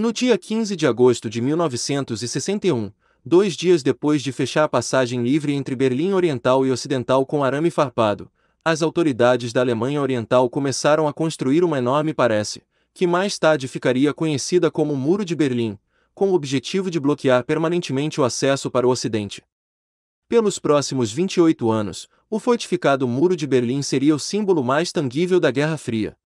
No dia 15 de agosto de 1961, dois dias depois de fechar a passagem livre entre Berlim Oriental e Ocidental com arame farpado, as autoridades da Alemanha Oriental começaram a construir uma enorme parece, que mais tarde ficaria conhecida como Muro de Berlim, com o objetivo de bloquear permanentemente o acesso para o Ocidente. Pelos próximos 28 anos, o fortificado Muro de Berlim seria o símbolo mais tangível da Guerra Fria.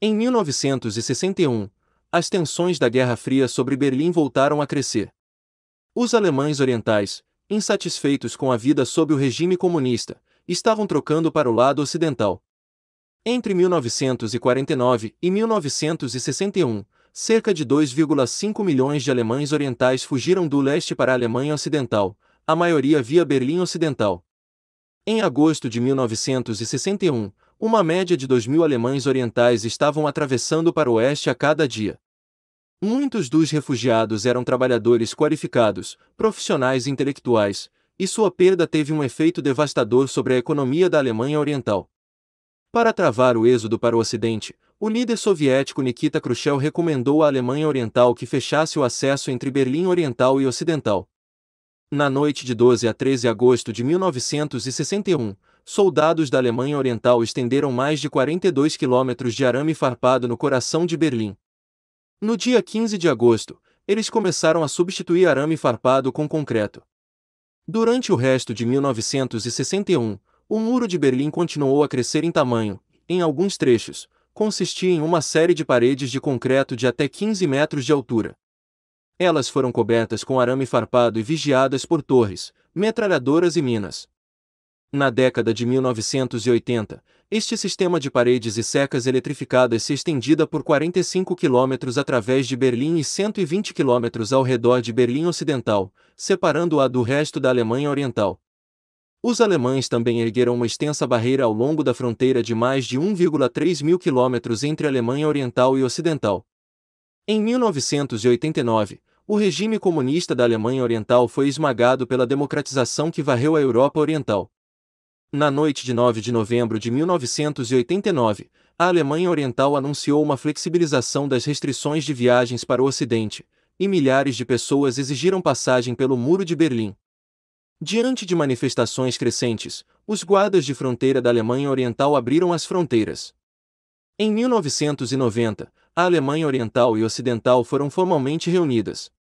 Em 1961, as tensões da Guerra Fria sobre Berlim voltaram a crescer. Os alemães orientais, insatisfeitos com a vida sob o regime comunista, estavam trocando para o lado ocidental. Entre 1949 e 1961, cerca de 2,5 milhões de alemães orientais fugiram do leste para a Alemanha Ocidental, a maioria via Berlim Ocidental. Em agosto de 1961, uma média de 2 mil alemães orientais estavam atravessando para o oeste a cada dia. Muitos dos refugiados eram trabalhadores qualificados, profissionais intelectuais, e sua perda teve um efeito devastador sobre a economia da Alemanha Oriental. Para travar o êxodo para o Ocidente, o líder soviético Nikita Khrushchev recomendou à Alemanha Oriental que fechasse o acesso entre Berlim Oriental e Ocidental. Na noite de 12 a 13 de agosto de 1961, soldados da Alemanha Oriental estenderam mais de 42 quilômetros de arame farpado no coração de Berlim. No dia 15 de agosto, eles começaram a substituir arame farpado com concreto. Durante o resto de 1961, o Muro de Berlim continuou a crescer em tamanho, em alguns trechos, consistia em uma série de paredes de concreto de até 15 metros de altura. Elas foram cobertas com arame farpado e vigiadas por torres, metralhadoras e minas. Na década de 1980, este sistema de paredes e secas eletrificadas se estendida por 45 quilômetros através de Berlim e 120 quilômetros ao redor de Berlim Ocidental, separando-a do resto da Alemanha Oriental. Os alemães também ergueram uma extensa barreira ao longo da fronteira de mais de 1,3 mil quilômetros entre a Alemanha Oriental e Ocidental. Em 1989, o regime comunista da Alemanha Oriental foi esmagado pela democratização que varreu a Europa Oriental. Na noite de 9 de novembro de 1989, a Alemanha Oriental anunciou uma flexibilização das restrições de viagens para o Ocidente, e milhares de pessoas exigiram passagem pelo Muro de Berlim. Diante de manifestações crescentes, os guardas de fronteira da Alemanha Oriental abriram as fronteiras. Em 1990, a Alemanha Oriental e Ocidental foram formalmente reunidas.